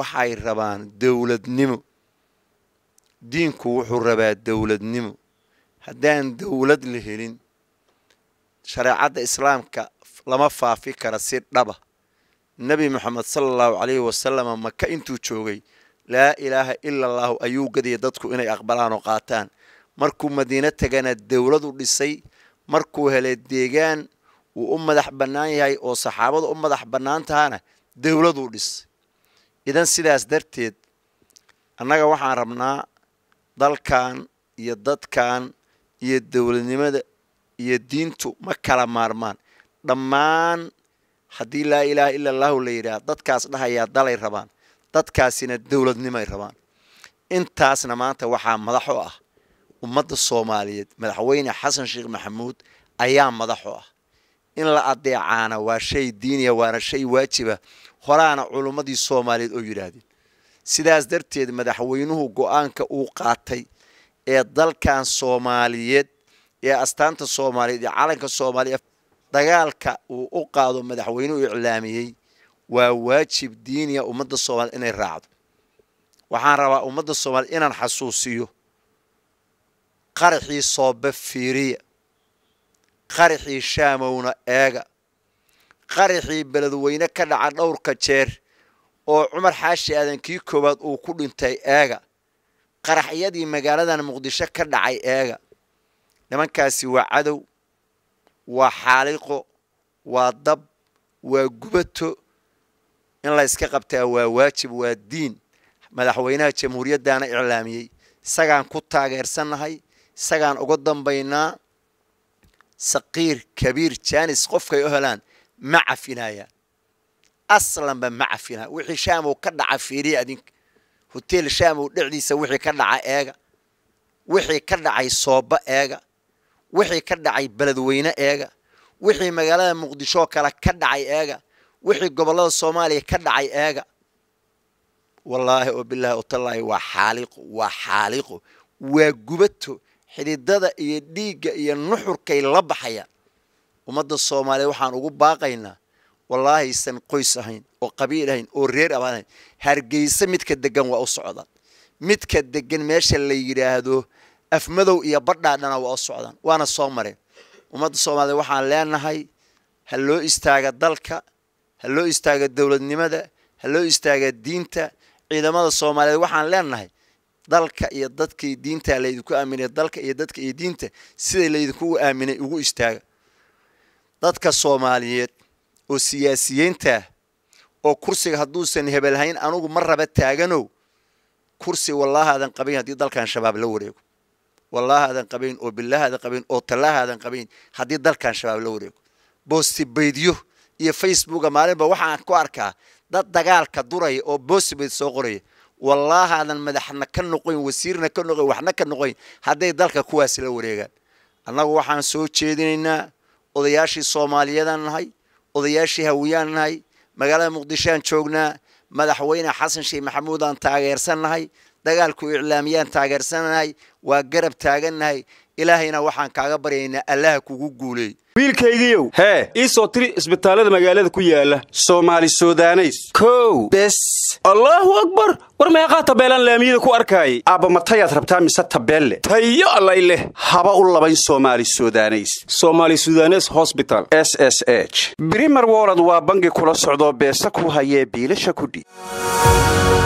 waxay rabaan dowladnimo diinku wuxuu rabaa dowladnimo haddaan dowlad la helin shareecadda islaamka lama faafi kara si dhaba nebi moxamed sala allahu caleyhi wasalama maka intuu joogay laa ilaaha ila allahu ayuu gadiyay dadku inay aqbalaan oo qaataan markuu madiino tagana dowladu dhisay markuu helay deegaan uu u madax bannaan yahay oo saxaabadu u madax bannaan tahana dowladuu dhis idan sidaas darteed annaga waxaan rabnaa dalkan iyo dadkan iyo dowladnimada iyo diintu ma kala maarmaan dhammaan haddii laa ilaaha ila allahu la yidhaah dadkaas dhahayaa dalay rabaan dadkaasina dowladnimay rabaan intaasna maanta waxaa madaxo ah ummadda soomaaliyeed madaxweyne xasan sheekh maxamuud ayaa madaxo ah in la adeecaana waa shay diiniya waana shay waajiba ah. horaana culummadii soomaaliyeed oo yidhaahdeen sidaas darteed madaxweynuhu go-aanka uu qaatay ee dalkan soomaaliyeed ee astaanta soomaaliyeed ee calanka soomaaliya dagaalka uu u qaado madaxweynuhu iclaamiyey waa waajib diiniya ummadda soomaaliyed inay raacdo waxaan rabaa ummadda soomaaliyed inaan xasuusiyo qaraxii soobe fiiriya qaraxii shaamowna eega qaraxii beledweyne ka dhaca dhowrka jeer oo cumar xaashi aadan kii koowaad uu ku dhintay eega qaraxyadii magaaladan muqdisho ka dhacay eega nimankaasi waa cadow waa xaaliqo waa dab waa gubato in la yska qabtaa waa waajib waa diin madaxweynaha jamhuuriyaddaana iclaamiyey isagaan ku taageersannahay isagaan uga dambaynaa سقير كبير تانس قفك يهلان مع فينايا أصلا بمع فينايا وحي شامو كدع فيريا دينك هتيل شامو دعني سوحي كدع ايغا وحي كدع صوبة ايغا وحي كدع بلدوين ايغا وحي مغالا مقدشو كلا كدع ايغا وحي قبلا الصومالي كدع ايغا والله وبالله وطلعي وحالق وحالق وقبته xididada iyo dhiigga iyo nuxurkay la baxayaan ummadda soomaaliya waxaan ugu baaqaynaa wallaahaysan qoys ahayn oo qabiil ahayn oo reer abaan hargeysa midka degan waa u socdaan midka degan meesha la yidhaahdo afmadow iyo badhaadhana waa u socdaan waana soo mareen ummadda soomaaliya waxaan leenahay ha loo istaaga dalka ha loo istaaga dowladnimada ha loo istaaga diinta ciidamada soomaaliyeed waxaan leenahay dalka iyo dadkii diinta laydinku aaminay dalka iyo dadka iyo diinta siday laydinku aaminay ugu istaaga dadka soomaaliyeed oo siyaasiyiinta oo kursiga hadduusan hebelhayn anugu ma raba taaganow kursi wallahaadan qabayn haddii dalkan shabaab la wareego wallaahaadan qabayn oo billahaadan qabayn oo tallaahaadan qabayn haddii dalkan shabaab la wareego boostibaydyo iyo facebooka maalinba waxaan ku arkaa dad dagaalka duraya oo boostibad soo qoraya wallaaha adan madaxna ka noqoyn wasiirna ka noqoyn waxna ka noqoyn hadday dalka kuwaas la wareegaan annagu waxaan soo jeedinaynaa odayaashii soomaaliyadan nahay odayaashii hawiyaan nahay magaalada muqdishoaan joognaa madaxweyne xasan sheekh maxamuud aan taageersannahay dagaalku iclaamiyaan taageersannahay waa garab taagannahay ilaahayna waxaan kaaga baryaynaa allaha kugu guuleey wiilkaygiiow hee ii soo tiri isbitaallada magaalada ku yaala soomaali sudaneys kow bes allaahu akbar war meeqaa tabeelaan laamiyada ku arkaayay aabba matayaad rabtaa mise tabeelle tayo allay leh haba u labayn soomaali sudaneys somaali sudanes hosbital s s h brimer wolod waa bangi kula socdoo beesa ku hayee biilasha kudhi